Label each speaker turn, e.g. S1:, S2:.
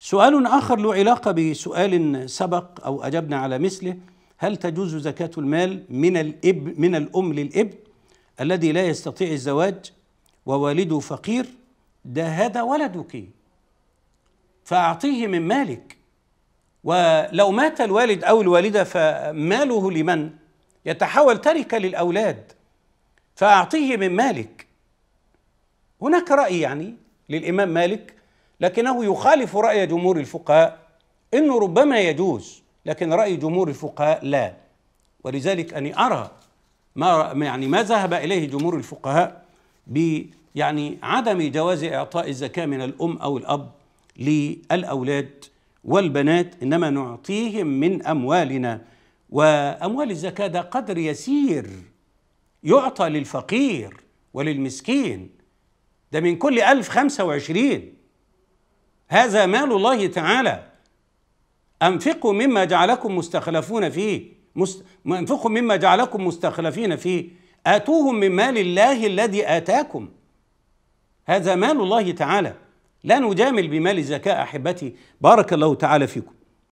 S1: سؤال آخر له علاقة بسؤال سبق أو أجبنا على مثله هل تجوز زكاة المال من الإب من الأم للإبن الذي لا يستطيع الزواج ووالده فقير ده هذا ولدك فأعطيه من مالك ولو مات الوالد أو الوالدة فماله لمن؟ يتحول تركة للأولاد فأعطيه من مالك هناك رأي يعني للإمام مالك لكنه يخالف رأي جمهور الفقهاء انه ربما يجوز لكن رأي جمهور الفقهاء لا ولذلك أني أرى ما يعني ما ذهب إليه جمهور الفقهاء ب يعني عدم جواز إعطاء الزكاة من الأم أو الأب للأولاد والبنات إنما نعطيهم من أموالنا وأموال الزكاة ده قدر يسير يعطى للفقير وللمسكين ده من كل ألف خمسة وعشرين هذا مال الله تعالى أنفقوا مما جعلكم مستخلفون فيه مست... أنفقوا مما جعلكم مستخلفين فيه آتوهم من مال الله الذي آتاكم هذا مال الله تعالى لا نجامل بمال الزكاة أحبتي بارك الله تعالى فيكم